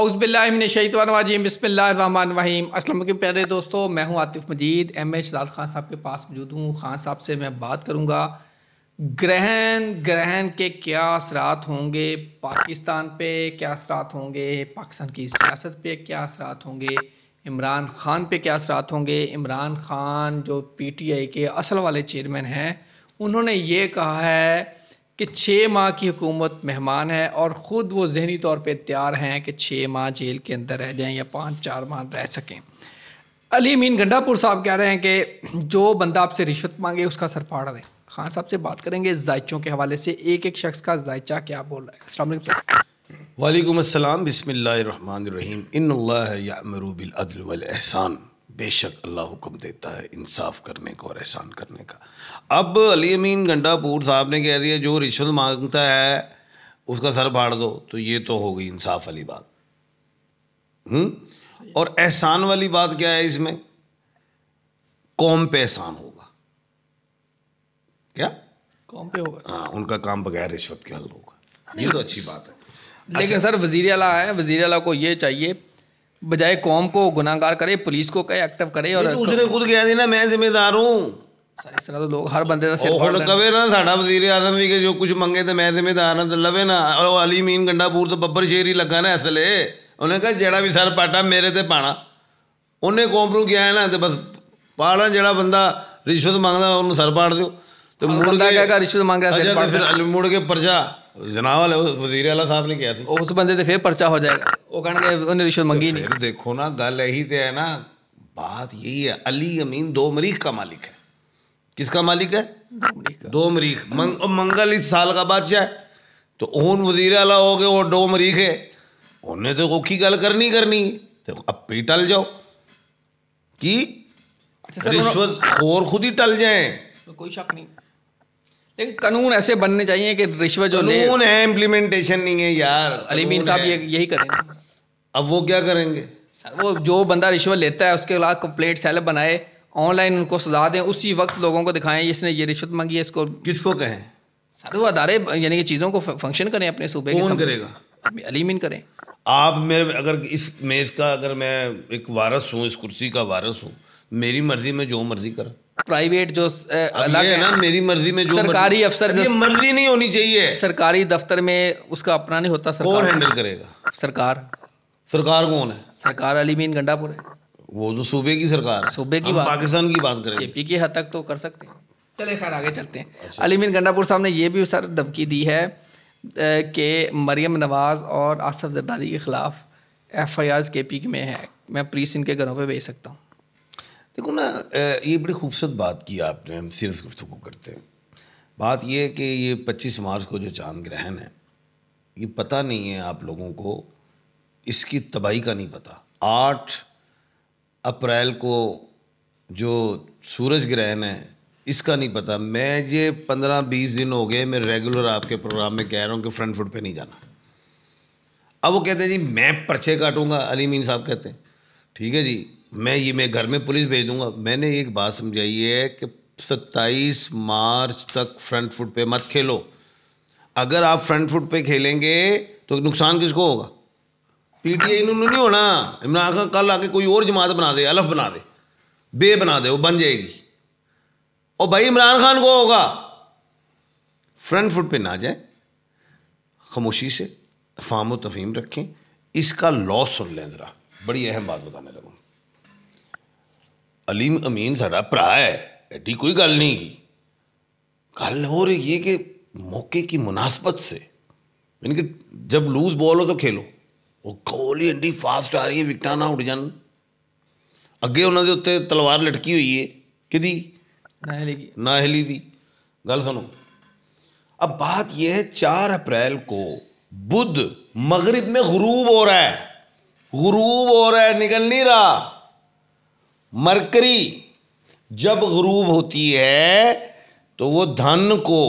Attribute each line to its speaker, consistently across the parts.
Speaker 1: अउज़बिल्लाशतवानवाजीम बसमीम असलम के प्यारे दोस्तों मैं हूं आतिफ़ मजीद एम ए शदाद खान साहब के पास मौजूद हूं खान साहब से मैं बात करूंगा ग्रहण ग्रहण के क्या असरात होंगे पाकिस्तान पे क्या असरात होंगे पाकिस्तान की सियासत पे क्या असरात होंगे इमरान खान पे क्या असरात होंगे इमरान खान जो पी टी आई के असल वाले चेयरमैन हैं उन्होंने ये कहा है कि छः माह की हुकूमत मेहमान है और ख़ुद वो जहनी तौर पर तैयार हैं कि छः माह जेल के अंदर रह जाएँ या पाँच चार माह रह सकें अली मीन गंडापुर साहब कह रहे हैं कि जो बंदा आपसे रिश्वत मांगे उसका सर फाड़ दें खान साहब से बात करेंगे जायचों के हवाले से एक एक शख्स का जायचा क्या बोल रहा है अस्सलाम
Speaker 2: वालेकुम अस्सलाम बिस्मिल्लाहिर्रहमानिर्रहीम इन अल्लाह यामरू बिल अदल वल एहसान बेशक अल्लाह हुक्म देता है इंसाफ करने का और एहसान करने का अब अली अमीन गंडापुर साहब ने कह दिया जो रिश्वत मांगता है उसका सर फाड़ दो तो ये तो हो गई इंसाफ वाली बात हम्म और एहसान वाली बात क्या है इसमें कौम पे एहसान होगा क्या कौम पे होगा हाँ उनका काम बगैर रिश्वत के हल होगा ये तो अच्छी बात है
Speaker 1: लेकिन अच्छा। सर वजीर अला है वजीर अला को ये चाहिए ਬਜਾਏ ਕੌਮ ਕੋ ਗੁਨਾਹਗਾਰ ਕਰੇ ਪੁਲਿਸ ਕੋ कहे ਐਕਟਿਵ
Speaker 2: ਕਰੇ ਔਰ ਉਸਨੇ ਖੁਦ ਕਿਹਾ ਸੀ ਨਾ ਮੈਂ ਜ਼ਿੰਮੇਦਾਰ ਹੂੰ ਇਸ ਤਰ੍ਹਾਂ ਦੇ ਲੋਕ ਹਰ ਬੰਦੇ ਦਾ ਸਿਰ ਉਹ ਹੁਣ ਕਵੇ ਨਾ ਸਾਡਾ ਵਜ਼ੀਰ ਆਜ਼ਮ ਵੀ ਕਿ ਜੋ ਕੁਝ ਮੰਗੇ ਤੇ ਮੈਂ ਜ਼ਿੰਮੇਦਾਰ ਹਾਂ ਤੇ ਲਵੇ ਨਾ ਉਹ ਅਲੀ ਮੀਨ ਗੰਡਾਪੂਰ ਤੋਂ ਬੱਬਰ ਸ਼ੇਰ ਹੀ ਲੱਗਾ ਨਾ ਅਸਲੇ ਉਹਨੇ ਕਿਹਾ ਜਿਹੜਾ ਵੀ ਸਰ ਪਾਟਾ ਮੇਰੇ ਤੇ ਪਾਣਾ ਉਹਨੇ ਕੌਮ ਨੂੰ ਗਿਆ ਨਾ ਤੇ ਬਸ ਪਾੜਾ ਜਿਹੜਾ ਬੰਦਾ ਰਿਸ਼ਵਤ ਮੰਗਦਾ ਉਹਨੂੰ ਸਰ ਪਾੜ ਦਿਓ ਤੇ ਮੁੜ ਕੇ ਕਹੇਗਾ ਰਿਸ਼ਵਤ ਮੰਗ ਰਿਹਾ ਸਿਰ ਪਾੜ ਫਿਰ ਮੁੜ ਕੇ ਪਰਜਾ ਵਜ਼ੀਰ ਆਲਾ ਸਾਹਿਬ ਨੇ ਕਿਹਾ ਸੀ ਉਸ ਬੰਦੇ ਤੇ ਫੇਰ ਪਰਚਾ ਹੋ ਜਾਏਗਾ ਉਹ ਕਹਣਗੇ ਉਹਨੇ ਰਿਸ਼ਵਤ ਮੰਗੀ ਨਹੀਂ दो मंगल इस साल का बादशाह है तो ओन वजीर आला हो गए दो मरीख है तो औखी गल करनी करनी आपे टल जाओ की अच्छा रिश्वत खोर खुद ही टल जाए
Speaker 1: कोई शक नहीं लेकिन कानून ऐसे बनने चाहिए कि रिश्वत जो कानून है
Speaker 2: इम्प्लीमेंटेशन नहीं है यार अली मीन साहब ये यही करेंगे अब वो क्या करेंगे सर वो जो बंदा रिश्वत लेता है उसके खिलाफ
Speaker 1: कंप्लेट सेल बनाए ऑनलाइन उनको सजा दें उसी वक्त लोगों को दिखाएं इसने ये रिश्वत मांगी है इसको किसको कहें सर वो अदारे यानी कि चीज़ों को फंक्शन करें अपने सूबे कौन करेगा अलीमीन
Speaker 2: करें आप मेरे अगर इस मेज़ का अगर मैं एक वारस हूँ इस कुर्सी का वारस हूँ मेरी मर्ज़ी में जो मर्ज़ी करूँ
Speaker 1: प्राइवेट जो अलग है ना मेरी मर्जी में जो सरकारी मतलब अफसर ये मर्जी नहीं होनी चाहिए सरकारी दफ्तर में उसका अपना नहीं होता सरकार कौन हैंडल करेगा सरकार सरकार कौन है सरकार अली मीन गंडापुर है
Speaker 2: वो जो तो सूबे की सरकार सूबे की बात पाकिस्तान की बात करें जेपी के हद तक तो कर सकते हैं
Speaker 1: चले खैर आगे चलते हैं अच्छा। अली मीन गंडापुर साहब ने ये भी सर धमकी दी है कि मरियम नवाज और आसफ जरदारी के खिलाफ एफ आई आर के पी में है मैं प्रीस इनके घरों पर भेज सकता हूँ
Speaker 2: देखो ना ये बड़ी खूबसूरत बात की आपने हम सीरियस गुफ्तु करते हैं बात यह है कि ये 25 मार्च को जो चांद ग्रहण है ये पता नहीं है आप लोगों को इसकी तबाही का नहीं पता आठ अप्रैल को जो सूरज ग्रहण है इसका नहीं पता मैं ये पंद्रह बीस दिन हो गए मैं रेगुलर आपके प्रोग्राम में कह रहा हूँ कि फ्रंट फुट पे नहीं जाना अब वो कहते हैं जी मैं पर्चे काटूंगा अली मीन साहब कहते हैं ठीक है जी मैं ये मैं घर में पुलिस भेज दूंगा मैंने एक बात समझाई है कि 27 मार्च तक फ्रंट फुट पे मत खेलो अगर आप फ्रंट फुट पे खेलेंगे तो नुकसान किसको होगा पीटीए इन्होंने नहीं होना इमरान खान कल आके कोई और जमात बना दे अलफ बना दे बे बना दे वो बन जाएगी और भाई इमरान खान को होगा फ्रंट फुट पे ना जाए खामोशी से फाम तफहीम रखें इसका लॉस सुन लें ज़रा बड़ी अहम बात बताने लगूँ अलीम अमीन साढ़ा भ्रा है एडी कोई गल नहीं की गल हो रही है कि मौके की मुनासबत से यानी कि जब लूज बॉल हो तो खेलो वो गोली एंडी फास्ट आ रही है विकटा ना उठ जान अगे उन्होंने उत्ते तलवार लटकी हुई है कि दी नाहली की नाहली दी गल सुनो अब बात यह है चार अप्रैल को बुध मगरिब में गुरूब हो रहा है गुरूब हो रहा है निकल नहीं रहा मरकरी जब गरूब होती है तो वो धन को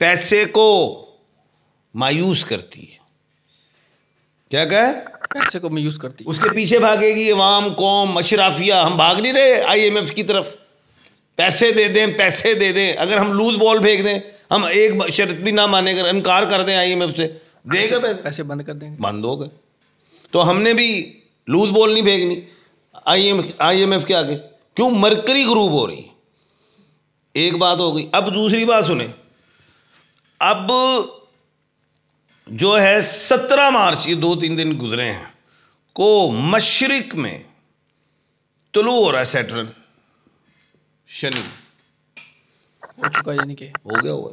Speaker 2: पैसे को मायूस करती है क्या कहे पैसे को मायूस करती है उसके पीछे भागेगी अवाम कौम मशराफिया हम भाग नहीं रहे आईएमएफ की तरफ पैसे दे दें पैसे दे दें अगर हम लूज बॉल फेंक दें हम एक शर्त भी ना माने कर इनकार कर दें आईएमएफ से देगा पैसे पैसे बंद कर देंगे बंद हो गए तो हमने भी लूज बॉल नहीं फेंकनी आई एम के आगे क्यों मरकरी ग्रुप हो रही एक बात हो गई अब दूसरी बात सुने अब जो है सत्रह मार्च ये दो तीन दिन गुजरे हैं को मशरक में तुलु हो रहा है सेटरन शनि यानी कि हो गया हुआ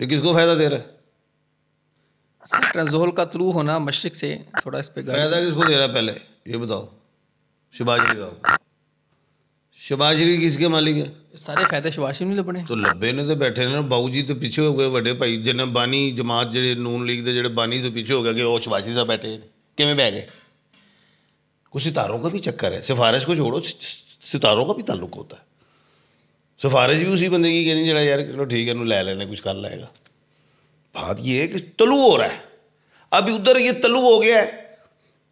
Speaker 2: ये किसको फायदा दे रहा है सेटरन जोहल का तुलू
Speaker 1: होना मशरक से थोड़ा इस पर फायदा किसको दे रहा है
Speaker 2: पहले ये बताओ शिवाजरी का ਸ਼ਬਾਸ਼ਰੀ ਕਿਸਕੇ ਮਾਲਿਕ ਹੈ
Speaker 1: ਸਾਰੇ ਫਾਇਦੇ ਸ਼ਬਾਸ਼ਰੀ ਨੂੰ ਲੱਭਣੇ
Speaker 2: ਤੋ ਲੱਭੇ ਨੇ ਤੇ ਬੈਠੇ ਨੇ ਬਾਊ ਜੀ ਤੋਂ ਪਿੱਛੇ ਹੋ ਗਏ ਵੱਡੇ ਭਾਈ ਜਿਹਨਾਂ ਬਾਨੀ ਜਮਾਤ ਜਿਹੜੇ ਨੂਨ ਲੀਗ ਦੇ ਜਿਹੜੇ ਬਾਨੀ ਤੋਂ ਪਿੱਛੇ ਹੋ ਗਏ ਕਿ ਉਹ ਸ਼ਬਾਸ਼ਰੀ ਸਾਹਿਬ ਬੈਠੇ ਕਿਵੇਂ ਬਹਿ ਗਏ कुछ सितारों का भी चक्कर है सिफारिश को छोड़ो सितारों का भी ताल्लुक होता है सिफारिश भी उसी बंदे की कहनी जरा यार चलो ठीक है लै लेने कुछ कर लेगा बात यह है कि तलु हो रहा है अब उधर ये तलू हो गया है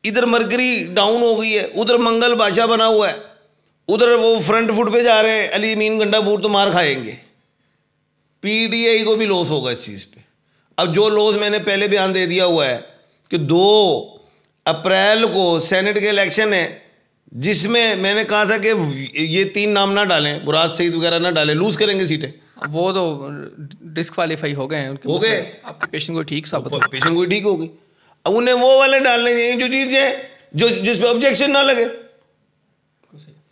Speaker 2: इधर मरकरी डाउन हो गई है उधर मंगल बादशाह बना हुआ है उधर वो फ्रंट फुट पे जा रहे हैं अली मीन गंडा बूट तो मार खाएंगे पीडीआई को भी लॉस होगा इस चीज़ पे अब जो लॉस मैंने पहले बयान दे दिया हुआ है कि दो अप्रैल को सेनेट के इलेक्शन है जिसमें मैंने कहा था कि ये तीन नाम ना डालें बुराद सईद वगैरह ना डालें लूज करेंगे सीटें वो तो डिस्कालीफाई हो गए हो गए को ठीक साबित को ठीक हो गई अब उन्हें वो वाले डालने चाहिए जो जीत जाए जो जिस पे ऑब्जेक्शन ना लगे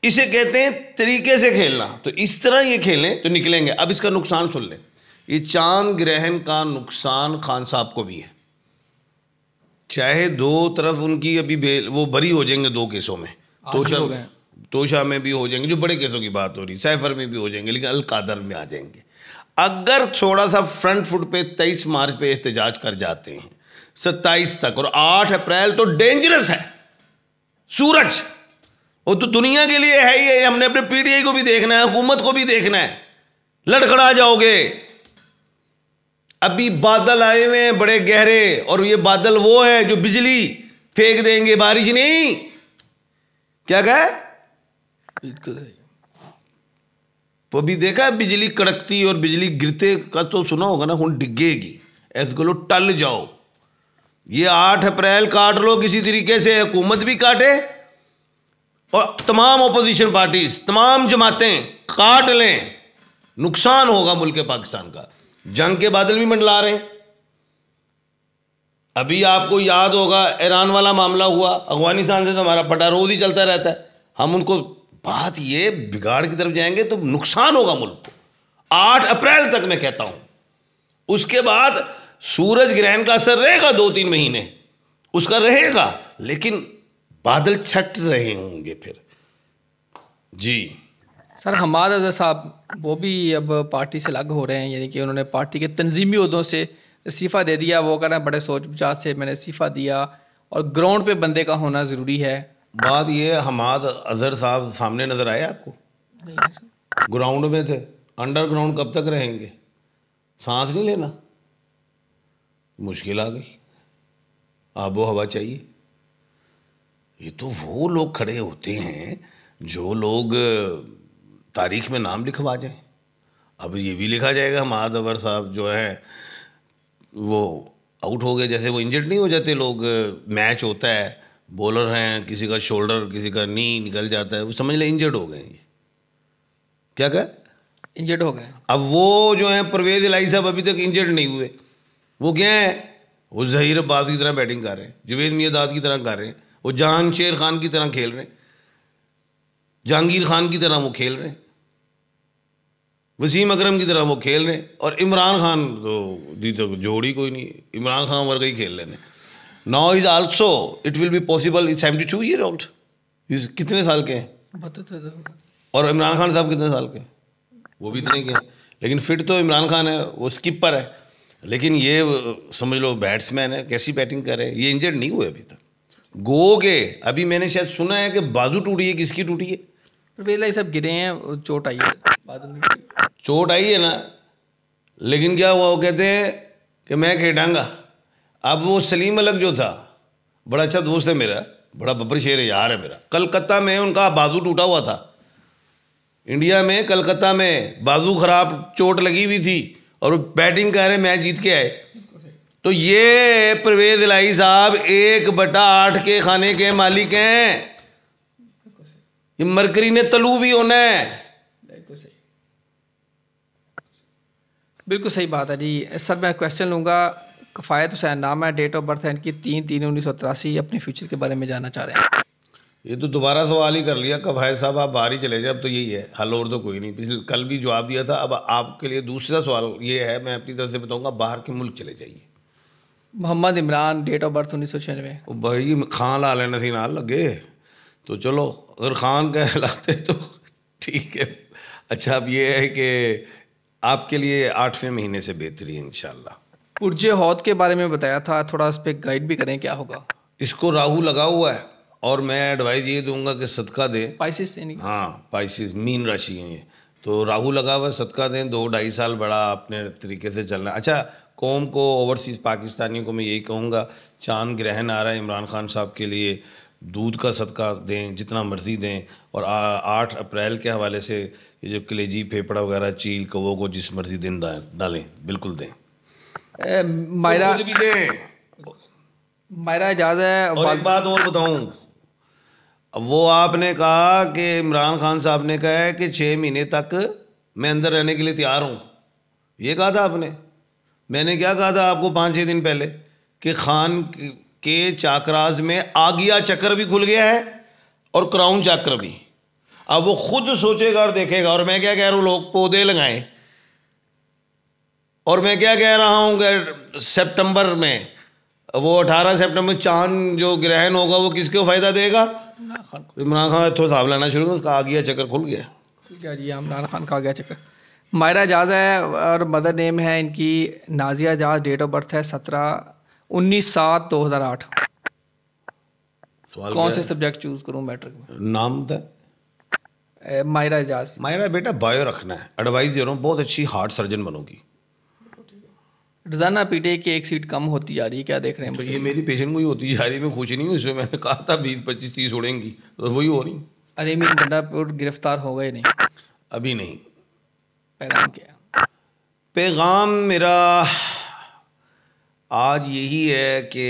Speaker 2: इसे कहते हैं तरीके से खेलना तो इस तरह ये खेलें तो निकलेंगे अब इसका नुकसान सुन लें ये चांद ग्रहण का नुकसान खान साहब को भी है चाहे दो तरफ उनकी अभी वो बरी हो जाएंगे दो केसों में तोशा तोशा में भी हो जाएंगे जो बड़े केसों की बात हो रही सैफर में भी हो जाएंगे लेकिन अलकादर में आ जाएंगे अगर थोड़ा सा फ्रंट फुट पे तेईस मार्च पे एहतजाज कर जाते हैं सत्ताईस तक और आठ अप्रैल तो डेंजरस है सूरज वो तो दुनिया के लिए है ही हमने अपने पीटीआई को भी देखना है हुकूमत को भी देखना है लड़खड़ा जाओगे अभी बादल आए हुए हैं बड़े गहरे और ये बादल वो है जो बिजली फेंक देंगे बारिश नहीं क्या कहे तो अभी देखा बिजली कड़कती और बिजली गिरते का तो सुना होगा ना हूं डिगेगी ऐसे को लो टल जाओ ये आठ अप्रैल काट लो किसी तरीके से हुकूमत भी काटे और तमाम अपोजिशन पार्टीज तमाम जमातें काट लें नुकसान होगा मुल्क पाकिस्तान का जंग के बादल भी मंडला रहे अभी आपको याद होगा ईरान वाला मामला हुआ अफगानिस्तान से तो हमारा पटा रोज़ ही चलता रहता है हम उनको बात ये बिगाड़ की तरफ जाएंगे तो नुकसान होगा मुल्क को आठ अप्रैल तक मैं कहता हूं उसके बाद सूरज ग्रहण का असर रहेगा दो तीन महीने उसका रहेगा लेकिन बादल छट रहे होंगे फिर जी
Speaker 1: सर हमाद अजहर साहब वो भी अब पार्टी से अलग हो रहे हैं यानी कि उन्होंने पार्टी के तंजीमी उहदों से इस्तीफ़ा दे दिया वो कह रहे हैं बड़े सोच विचार से मैंने इस्तीफ़ा
Speaker 2: दिया और ग्राउंड पे बंदे का होना ज़रूरी है बात ये हमाद अजहर साहब सामने नज़र आए आपको ग्राउंड में थे अंडरग्राउंड कब तक रहेंगे सांस नहीं लेना मुश्किल आ गई आबो हवा चाहिए ये तो वो लोग खड़े होते हैं जो लोग तारीख में नाम लिखवा जाए अब ये भी लिखा जाएगा महादवर साहब जो हैं वो आउट हो गए जैसे वो इंजर्ड नहीं हो जाते लोग मैच होता है बॉलर हैं किसी का शोल्डर किसी का नी निकल जाता है वो समझ ले इंजर्ड हो गए क्या कह इंजर्ड हो गए अब वो जो है परवेज इलाई साहब अभी तक इंजर्ड नहीं हुए वो क्या है वो जहीर अब्बास की तरह बैटिंग कर रहे हैं जवेद मियादाद की तरह कर रहे हैं वो जहान शेर खान की तरह खेल रहे हैं जहांगीर खान की तरह वो खेल रहे हैं वसीम अकरम की तरह वो खेल रहे हैं और इमरान खान तो दी तो जोड़ी कोई नहीं इमरान खान वर्ग ही खेल रहे हैं now is also it will be possible is seventy two year old is कितने साल के हैं तो और इमरान खान साहब कितने साल के वो भी इतने के हैं लेकिन फिट तो इमरान खान है वो स्किपर है लेकिन ये समझ लो बैट्समैन है कैसी बैटिंग कर रहे हैं ये इंजर्ड नहीं हुए अभी तक गो के अभी मैंने शायद सुना है कि बाजू टूटी है किसकी टूटी है
Speaker 1: वेला सब गिरे हैं चोट आई है
Speaker 2: चोट आई है ना लेकिन क्या हुआ वो कहते हैं कि मैं खेडांगा अब वो सलीम अलग जो था बड़ा अच्छा दोस्त है मेरा बड़ा बब्बर शेर है यार है मेरा कलकत्ता में उनका बाजू टूटा हुआ था इंडिया में कलकत्ता में बाजू खराब चोट लगी हुई थी और वो बैटिंग कर रहे मैच जीत के आए तो ये प्रवेद लाई साहब एक बटा आठ के खाने के मालिक हैं ये मरकरी ने तलू भी होना है बिल्कुल सही
Speaker 1: बिल्कुल सही बात है जी सर मैं क्वेश्चन लूँगा कफ़ायत हुसैन नाम है डेट ऑफ बर्थ है इनकी तीन तीन उन्नीस सौ तिरासी अपने फ्यूचर के बारे में जानना चाह रहे हैं
Speaker 2: ये तो दोबारा सवाल ही कर लिया कब भाई साहब आप बाहर ही चले जाए अब तो यही है हल और तो कोई नहीं पिछले कल भी जवाब दिया था अब आपके लिए दूसरा सवाल ये है मैं अपनी तरफ से बताऊँगा बाहर के मुल्क चले जाइए
Speaker 1: Mohammad Imran date of birth उन्नीस सौ छियानवे
Speaker 2: भाई खान ला लेना थी नाल लगे तो चलो अगर खान कहलाते तो ठीक है अच्छा अब ये है कि आपके लिए आठवें महीने से बेहतरी है इनशाला
Speaker 1: पुरजे हौद के बारे में बताया था थोड़ा इस पर गाइड भी करें क्या होगा
Speaker 2: इसको राहु लगा हुआ है और मैं एडवाइस ये दूंगा कि सदका दें पाइसिस हाँ पाइसिस मीन राशि है ये तो राहु लगा हुआ सदका दें दो ढाई साल बड़ा अपने तरीके से चलना अच्छा कौम को ओवरसीज़ पाकिस्तानियों को मैं यही कहूँगा चांद ग्रहण आ रहा है इमरान खान साहब के लिए दूध का सदका दें जितना मर्ज़ी दें और आठ अप्रैल के हवाले से ये जो कलेजी फेफड़ा वगैरह चील कवो को जिस मर्ज़ी दिन डालें बिल्कुल दें मायरा मायरा इजाज़ है और एक बात और बताऊँ अब वो आपने कहा कि इमरान खान साहब ने कहा है कि छः महीने तक मैं अंदर रहने के लिए तैयार हूँ ये कहा था आपने मैंने क्या कहा था आपको पाँच छः दिन पहले कि खान के चाकराज में आगिया चक्र भी खुल गया है और क्राउन चक्र भी अब वो खुद सोचेगा और देखेगा और मैं क्या कह रहा हूँ लोग पौधे लगाए और मैं क्या कह रहा हूँ सेप्टेम्बर में वो अठारह सितंबर चांद जो ग्रहण होगा वो किसको फ़ायदा देगा इमरान खान इतों हिसाब लैना शुरू उसका आ गया चक्कर खुल गया
Speaker 1: ठीक है जी हाँ, इमरान खान का आ गया चक्कर मायरा एजाज है और मदर नेम है इनकी Nazia Ejaz date of birth है सत्रह उन्नीस सात दो हज़ार आठ कौन से सब्जेक्ट चूज़ करूँ मैट्रिक
Speaker 2: में नाम तो
Speaker 1: मायरा एजाज मायरा
Speaker 2: बेटा बायो रखना है एडवाइस दे रहा हूँ बहुत अच्छी हार्ट सर्जन बनोगी
Speaker 1: रोजाना पीटे की एक सीट कम होती जा रही है क्या देख रहे हैं तो ये
Speaker 2: मेरी पेशेंट को ही होती जा रही है मैं खुश नहीं हूँ इसमें मैंने कहा था बीस पच्चीस तीस उड़ेंगी तो वही हो रही
Speaker 1: अरे मीन गड्ढापुर
Speaker 2: गिरफ्तार हो गए नहीं अभी नहीं पैगाम क्या पैगाम मेरा आज यही है कि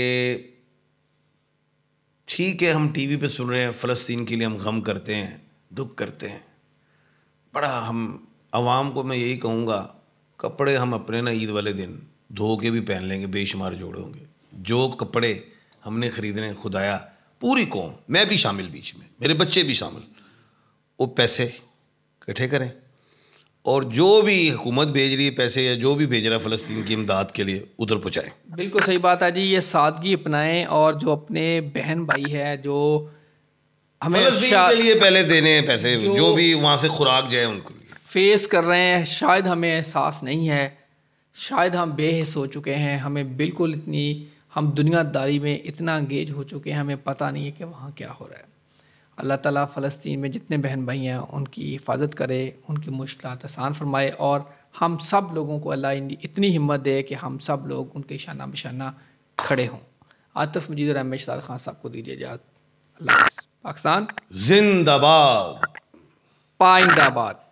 Speaker 2: ठीक है हम टीवी पे सुन रहे हैं फ़लस्तीन के लिए हम गम करते हैं दुख करते हैं बड़ा हम आवाम को मैं यही कहूँगा कपड़े हम अपने ना ईद वाले दिन धो के भी पहन लेंगे बेशुमार जोड़े होंगे जो कपड़े हमने ख़रीदने खुदाया पूरी कौम मैं भी शामिल बीच में मेरे बच्चे भी शामिल वो पैसे इकट्ठे करें और जो भी हुकूमत भेज रही है पैसे या जो भी भेज रहा है फ़लस्तीन की इमदाद के लिए उधर पहुँचाएँ
Speaker 1: बिल्कुल सही बात है जी ये सादगी अपनाएं और जो अपने बहन भाई है जो हमें के लिए पहले
Speaker 2: देने हैं पैसे जो, जो भी वहाँ से खुराक जाए उनको
Speaker 1: फेस कर रहे हैं शायद हमें एहसास नहीं है शायद हम बेहस हो चुके हैं हमें बिल्कुल इतनी हम दुनियादारी में इतना अंगेज हो चुके हैं हमें पता नहीं है कि वहाँ क्या हो रहा है अल्लाह ताला फ़लस्तीन में जितने बहन भाई हैं उनकी हिफाजत करे उनकी मुश्किल आसान फरमाए और हम सब लोगों को अल्लाह इतनी हिम्मत दे कि हम सब लोग उनके शाना बशाना खड़े हों आतफ मजीद और अहमेद शाह खान साहब को दीजिए इजाज़त पाकिस्तान
Speaker 2: जिंदाबाद
Speaker 1: पाइंदाबाद